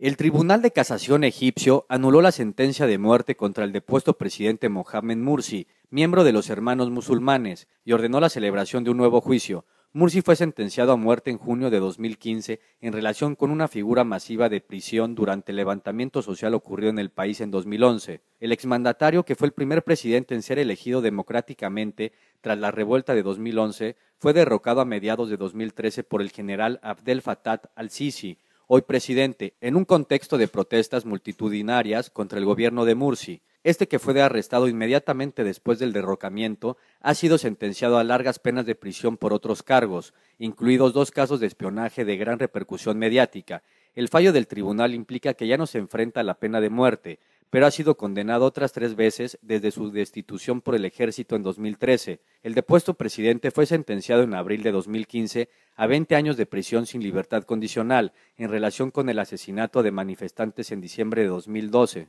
El Tribunal de Casación egipcio anuló la sentencia de muerte contra el depuesto presidente Mohamed Mursi, miembro de los hermanos musulmanes, y ordenó la celebración de un nuevo juicio. Mursi fue sentenciado a muerte en junio de 2015 en relación con una figura masiva de prisión durante el levantamiento social ocurrido en el país en 2011. El exmandatario, que fue el primer presidente en ser elegido democráticamente tras la revuelta de 2011, fue derrocado a mediados de 2013 por el general Abdel Fattah al-Sisi, hoy presidente, en un contexto de protestas multitudinarias contra el gobierno de Mursi. Este que fue arrestado inmediatamente después del derrocamiento ha sido sentenciado a largas penas de prisión por otros cargos, incluidos dos casos de espionaje de gran repercusión mediática, el fallo del tribunal implica que ya no se enfrenta a la pena de muerte, pero ha sido condenado otras tres veces desde su destitución por el ejército en 2013. El depuesto presidente fue sentenciado en abril de 2015 a 20 años de prisión sin libertad condicional en relación con el asesinato de manifestantes en diciembre de 2012.